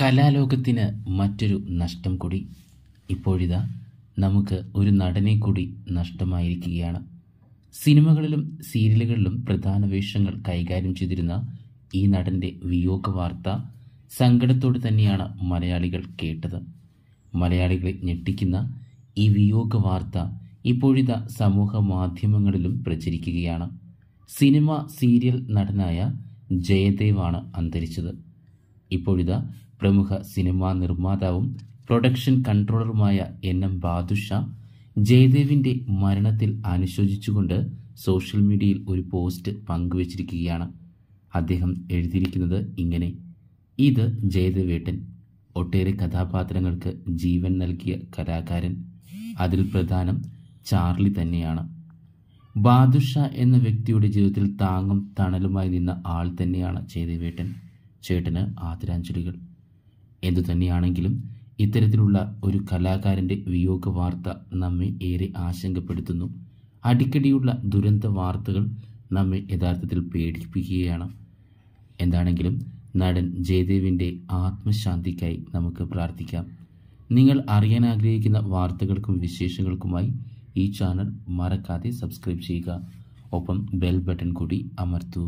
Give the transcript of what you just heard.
കലാലോകത്തിന് മറ്റൊരു നഷ്ടം കൂടി ഇപ്പോഴിതാ നമുക്ക് ഒരു നടനെ കൂടി നഷ്ടമായിരിക്കുകയാണ് സിനിമകളിലും സീരിയലുകളിലും പ്രധാന വേഷങ്ങൾ കൈകാര്യം ചെയ്തിരുന്ന ഈ നടൻ്റെ വിയോഗ വാർത്ത സങ്കടത്തോടെ തന്നെയാണ് മലയാളികൾ കേട്ടത് മലയാളികളെ ഞെട്ടിക്കുന്ന ഈ വിയോഗ വാർത്ത ഇപ്പോഴിത സമൂഹ മാധ്യമങ്ങളിലും പ്രചരിക്കുകയാണ് സിനിമ സീരിയൽ നടനായ ജയദേവാണ് അന്തരിച്ചത് ഇപ്പോഴിത പ്രമുഖ സിനിമാ നിർമ്മാതാവും പ്രൊഡക്ഷൻ കൺട്രോളറുമായ എൻ എം ബാദുഷ ജയദേവിന്റെ മരണത്തിൽ അനുശോചിച്ചുകൊണ്ട് സോഷ്യൽ മീഡിയയിൽ ഒരു പോസ്റ്റ് പങ്കുവച്ചിരിക്കുകയാണ് അദ്ദേഹം എഴുതിയിരിക്കുന്നത് ഇങ്ങനെ ഇത് ജയദേവേട്ടൻ ഒട്ടേറെ കഥാപാത്രങ്ങൾക്ക് ജീവൻ നൽകിയ കലാകാരൻ അതിൽ പ്രധാനം ചാർലി തന്നെയാണ് ബാദുഷ എന്ന വ്യക്തിയുടെ ജീവിതത്തിൽ താങ്ങും തണലുമായി നിന്ന ആൾ തന്നെയാണ് ജയദേവേട്ടൻ ചേട്ടന് ആദരാഞ്ജലികൾ എന്തു തന്നെയാണെങ്കിലും ഇത്തരത്തിലുള്ള ഒരു കലാകാരൻ്റെ വിയോഗ വാർത്ത നമ്മെ ഏറെ ആശങ്കപ്പെടുത്തുന്നു അടിക്കടിയുള്ള ദുരന്ത വാർത്തകൾ നമ്മെ യഥാർത്ഥത്തിൽ പേടിപ്പിക്കുകയാണ് എന്താണെങ്കിലും നടൻ ജയദേവിൻ്റെ ആത്മശാന്തിക്കായി നമുക്ക് പ്രാർത്ഥിക്കാം നിങ്ങൾ അറിയാൻ ആഗ്രഹിക്കുന്ന വാർത്തകൾക്കും വിശേഷങ്ങൾക്കുമായി ഈ ചാനൽ മറക്കാതെ സബ്സ്ക്രൈബ് ചെയ്യുക ഒപ്പം ബെൽ ബട്ടൺ കൂടി അമർത്തൂ